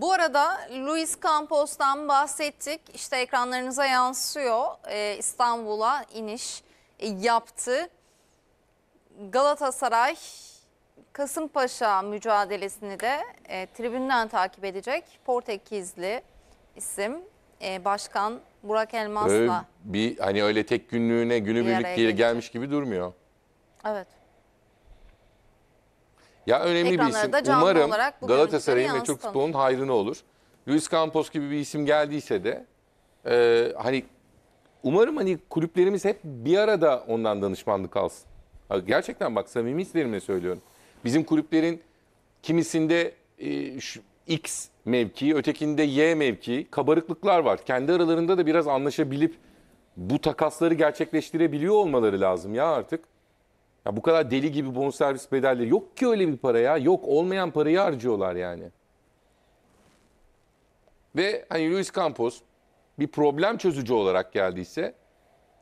Bu arada Luis Campos'tan bahsettik. İşte ekranlarınıza yansıyor. Ee, İstanbul'a iniş e, yaptı. Galatasaray Kasımpaşa mücadelesini de e, tribünden takip edecek. Portekizli isim e, Başkan Burak Elmas'la. Ee, bir hani öyle tek günlüğüne günübirlik diye gelmiş gibi durmuyor. Evet. Ya önemli bir isim. Umarım Galatasaray'ın ve Türk yansıtın. futbolunun hayrına olur. Luis Campos gibi bir isim geldiyse de e, hani umarım hani kulüplerimiz hep bir arada ondan danışmanlık alsın. Gerçekten bak samimi hislerimle söylüyorum. Bizim kulüplerin kimisinde e, şu X mevki, ötekinde Y mevki, kabarıklıklar var. Kendi aralarında da biraz anlaşabilip bu takasları gerçekleştirebiliyor olmaları lazım ya artık. Ya bu kadar deli gibi bonservis bedelleri yok ki öyle bir para ya. Yok olmayan parayı harcıyorlar yani. Ve hani Luis Campos bir problem çözücü olarak geldiyse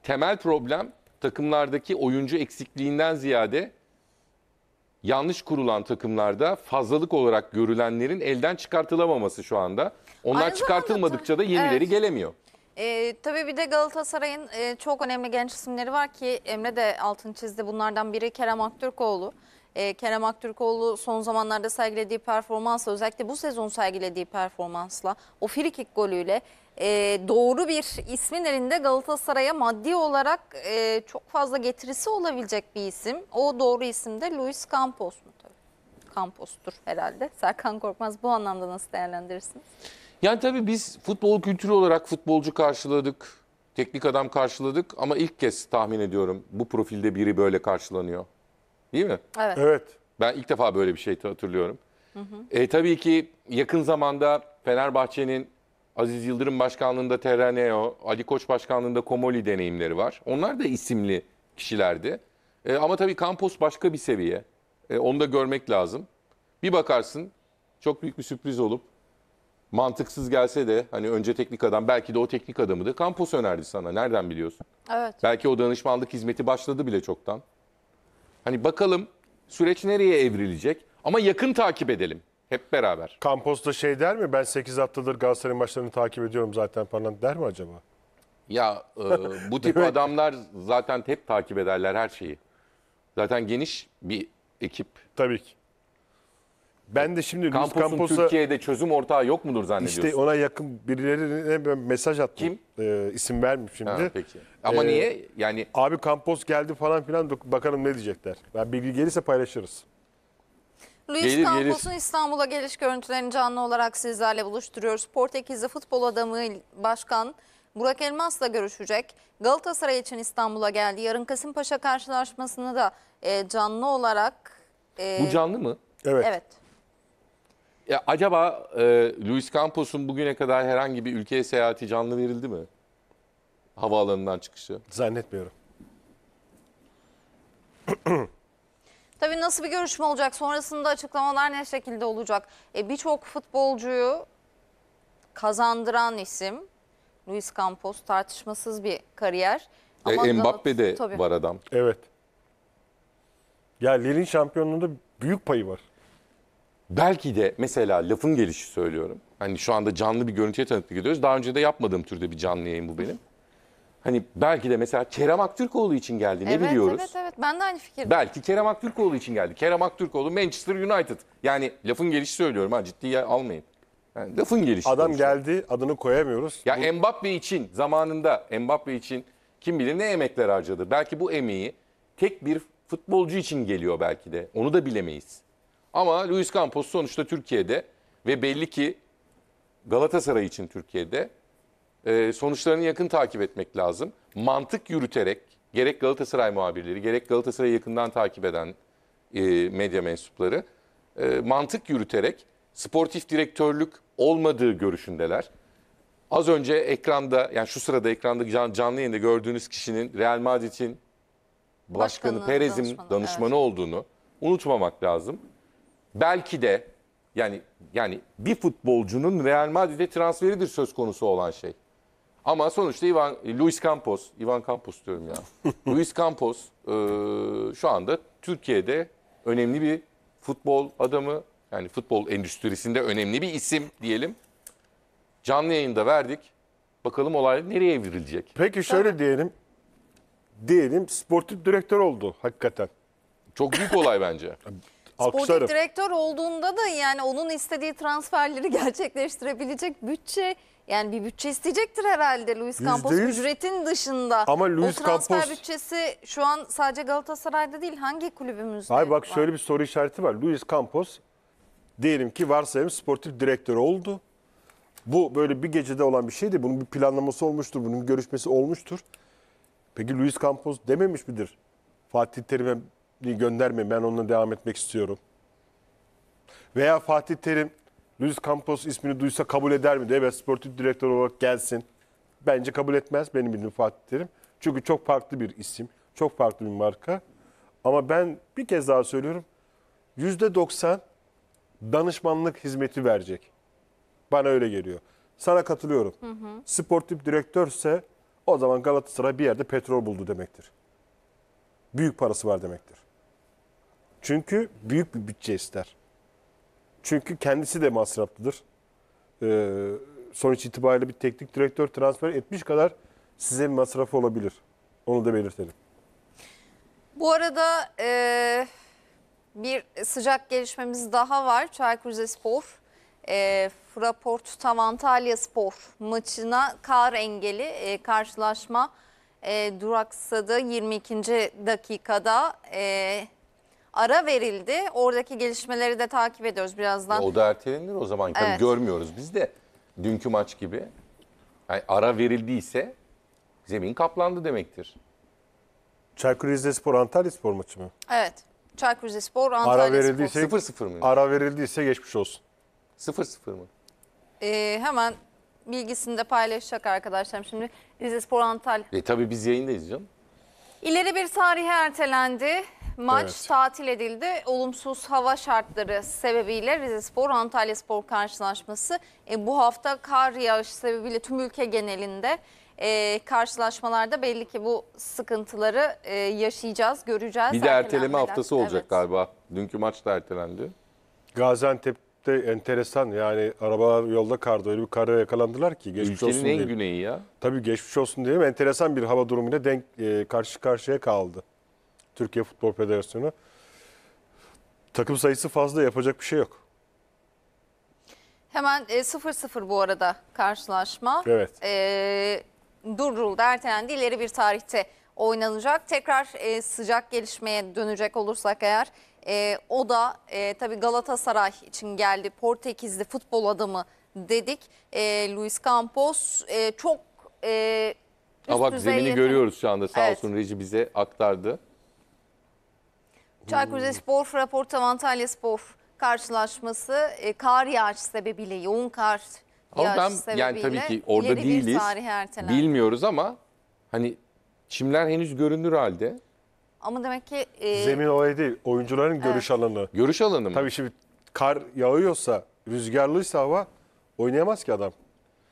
temel problem takımlardaki oyuncu eksikliğinden ziyade yanlış kurulan takımlarda fazlalık olarak görülenlerin elden çıkartılamaması şu anda. Onlar Aynı çıkartılmadıkça da yenileri evet. gelemiyor. E, tabii bir de Galatasaray'ın e, çok önemli genç isimleri var ki Emre de altın çizdi. Bunlardan biri Kerem Aktürkoğlu. E, Kerem Aktürkoğlu son zamanlarda sergilediği performansla özellikle bu sezon sergilediği performansla o frikik golüyle e, doğru bir ismin elinde Galatasaray'a maddi olarak e, çok fazla getirisi olabilecek bir isim. O doğru isim de Luis Campos mu? Tabii. Campos'tur herhalde. Serkan Korkmaz bu anlamda nasıl değerlendirirsiniz? Yani tabii biz futbol kültürü olarak futbolcu karşıladık, teknik adam karşıladık ama ilk kez tahmin ediyorum bu profilde biri böyle karşılanıyor. Değil mi? Evet. Evet. Ben ilk defa böyle bir şey hatırlıyorum. Hı hı. E, tabii ki yakın zamanda Fenerbahçe'nin Aziz Yıldırım başkanlığında Terraneo, Ali Koç başkanlığında Komoli deneyimleri var. Onlar da isimli kişilerdi. E, ama tabii Campos başka bir seviye. E, onu da görmek lazım. Bir bakarsın çok büyük bir sürpriz olup mantıksız gelse de hani önce teknik adam belki de o teknik adamıdır. Kampos önerdi sana. Nereden biliyorsun? Evet. Belki o danışmanlık hizmeti başladı bile çoktan. Hani bakalım süreç nereye evrilecek ama yakın takip edelim hep beraber. Campos da şey der mi? Ben 8 haftadır Galatasaray maçlarını takip ediyorum zaten falan der mi acaba? Ya e, bu tip adamlar zaten hep takip ederler her şeyi. Zaten geniş bir ekip. Tabii ki. Ben de şimdi Luis Campos'un Campos'a Türkiye'de çözüm ortağı yok mudur zannediyorsun? İşte ona yakın birilerine mesaj attım. Ee, isim vermiş şimdi. Ha, peki. Ama Ee, niye? Yani Abi Campos geldi falan filan bakalım ne diyecekler. Ben bilgi gelirse paylaşırız. Luis Gelir, Campos'un İstanbul'a geliş görüntülerini canlı olarak sizlerle buluşturuyoruz. Portekizli futbol adamı başkan Burak Elmas'la görüşecek. Galatasaray için İstanbul'a geldi. Yarın Kasımpaşa karşılaşmasını da e, canlı olarak... e, bu canlı mı? Evet. Evet. Ya acaba e, Luis Campos'un bugüne kadar herhangi bir ülkeye seyahati canlı verildi mi? Havaalanından çıkışı. Zannetmiyorum. Tabii nasıl bir görüşme olacak? Sonrasında açıklamalar ne şekilde olacak? E, Birçok futbolcuyu kazandıran isim Luis Campos tartışmasız bir kariyer. E, Ama e, Mbappe de var adam. Evet. Ya Lille'in şampiyonluğunda büyük payı var. Belki de mesela lafın gelişi söylüyorum. Hani şu anda canlı bir görüntüye tanıklık ediyoruz. Daha önce de yapmadığım türde bir canlı yayın bu benim. Hani belki de mesela Kerem Aktürkoğlu için geldi ne evet, biliyoruz? Evet evet ben de aynı fikirde. Belki Kerem Aktürkoğlu için geldi. Kerem Aktürkoğlu Manchester United. Yani lafın gelişi söylüyorum ha ciddiye almayın. Yani lafın gelişi. Adam geldi adını koyamıyoruz. Ya bu... Mbappe için zamanında Mbappe için kim bilir ne emekler harcadı. Belki bu emeği tek bir futbolcu için geliyor belki de. Onu da bilemeyiz. Ama Luis Campos sonuçta Türkiye'de ve belli ki Galatasaray için Türkiye'de e, sonuçlarını yakın takip etmek lazım. Mantık yürüterek gerek Galatasaray muhabirleri gerek Galatasaray'ı yakından takip eden e, medya mensupları e, mantık yürüterek sportif direktörlük olmadığı görüşündeler. Az önce ekranda yani şu sırada ekranda can, canlı yayında gördüğünüz kişinin Real Madrid'in başkanı Perez'in danışmanı, danışmanı evet. olduğunu unutmamak lazım belki de yani yani bir futbolcunun Real Madrid'e transferidir söz konusu olan şey. Ama sonuçta Ivan, e, Luis Campos, Ivan Campos diyorum ya. Luis Campos e, şu anda Türkiye'de önemli bir futbol adamı. Yani futbol endüstrisinde önemli bir isim diyelim. Canlı yayında verdik. Bakalım olay nereye evrilecek? Peki şöyle diyelim. Diyelim sportif direktör oldu hakikaten. Çok büyük olay bence. Sportif Aksarım. direktör olduğunda da yani onun istediği transferleri gerçekleştirebilecek bütçe yani bir bütçe isteyecektir herhalde Luis Campos %100. ücretin dışında. Ama Luis o transfer Campos... bütçesi şu an sadece Galatasaray'da değil hangi kulübümüzde Hayır bak var? şöyle bir soru işareti var. Luis Campos diyelim ki varsayalım sportif direktörü oldu. Bu böyle bir gecede olan bir şeydi. Bunun bir planlaması olmuştur. Bunun görüşmesi olmuştur. Peki Luis Campos dememiş midir? Fatih Terim'e Gönderme, ben onunla devam etmek istiyorum. Veya Fatih Terim Luis Campos ismini duysa kabul eder mi diye evet sportif direktör olarak gelsin. Bence kabul etmez benim bildiğim Fatih Terim. Çünkü çok farklı bir isim, çok farklı bir marka. Ama ben bir kez daha söylüyorum. yüzde doksan danışmanlık hizmeti verecek. Bana öyle geliyor. Sana katılıyorum. Hı hı. Sportif direktörse o zaman Galatasaray bir yerde petrol buldu demektir. Büyük parası var demektir. Çünkü büyük bir bütçe ister. Çünkü kendisi de masraflıdır. Ee, sonuç itibariyle bir teknik direktör transfer etmiş kadar size bir masrafı olabilir. Onu da belirtelim. Bu arada e, bir sıcak gelişmemiz daha var. Çaykur Rizespor, e, Fraport tam Antalya Spor maçına kar engeli e, karşılaşma e, duraksadı 22. dakikada. E, ara verildi. Oradaki gelişmeleri de takip ediyoruz birazdan. O da ertelenir o zaman. Tabii görmüyoruz biz de dünkü maç gibi. Yani ara verildiyse zemin kaplandı demektir. Çaykur Rizespor Antalya Spor maçı mı? Evet. Çaykur Rizespor, Antalya Ara verildiyse- Spor. 0-0 mı? Ara verildiyse geçmiş olsun. 0-0 mı? Ee, hemen bilgisini de paylaşacak arkadaşlarım. Şimdi Rizespor Antalya. E tabii biz yayındayız canım. İleri bir tarihe ertelendi. Maç evet. tatil edildi. Olumsuz hava şartları sebebiyle Rize Spor Antalya Spor karşılaşması e, bu hafta kar yağışı sebebiyle tüm ülke genelinde e, karşılaşmalarda belli ki bu sıkıntıları e, yaşayacağız, göreceğiz. Bir de erteleme haftası olacak evet. galiba. Dünkü maç da ertelendi. Gaziantep de enteresan yani arabalar yolda kardı öyle bir karaya yakalandılar ki geçmiş Ülkenin olsun en diyelim. güneyi ya. Tabii geçmiş olsun diyelim enteresan bir hava durumuyla denk e, karşı karşıya kaldı. Türkiye Futbol Federasyonu. Takım sayısı fazla yapacak bir şey yok. Hemen 0-0 e, bu arada karşılaşma. Evet. E, durduruldu, ertelendi. İleri bir tarihte oynanacak. Tekrar e, sıcak gelişmeye dönecek olursak eğer e, o da e, tabii Galatasaray için geldi. Portekizli futbol adamı dedik. E, Luis Campos e, çok e, üst bak düzey zemini yetenek- görüyoruz şu anda sağ Evet. olsun reji bize aktardı. Çaykur Rizespor, Fraporto Antalya Spor karşılaşması e, kar yağış sebebiyle, yoğun kar yağış sebebiyle yani tabii ki orada değiliz. Bilmiyoruz ama hani çimler henüz görünür halde. Ama demek ki... E... Zemin olayı değil, oyuncuların görüş alanı. Görüş alanı mı? Tabii şimdi kar yağıyorsa, rüzgarlıysa hava oynayamaz ki adam.